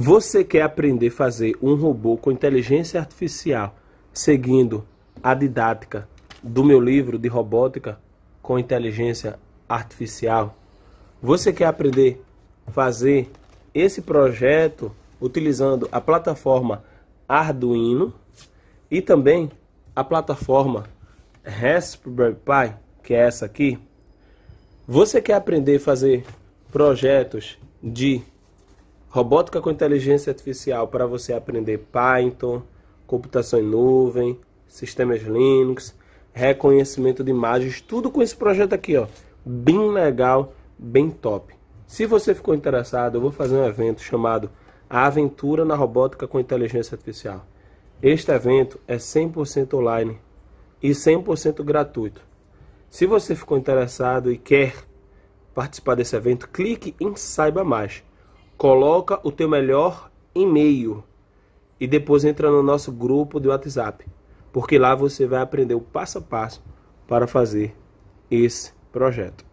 Você quer aprender a fazer um robô com inteligência artificial seguindo a didática do meu livro de robótica com inteligência artificial? Você quer aprender a fazer esse projeto utilizando a plataforma Arduino e também a plataforma Raspberry Pi, que é essa aqui? Você quer aprender a fazer projetos de robótica com inteligência artificial para você aprender Python, computação em nuvem, sistemas Linux, reconhecimento de imagens, tudo com esse projeto aqui, ó, bem legal, bem top. Se você ficou interessado, eu vou fazer um evento chamado A Aventura na Robótica com Inteligência Artificial. Este evento é 100% online e 100% gratuito. Se você ficou interessado e quer participar desse evento, clique em Saiba Mais. Coloca o teu melhor e-mail e depois entra no nosso grupo de WhatsApp, porque lá você vai aprender o passo a passo para fazer esse projeto.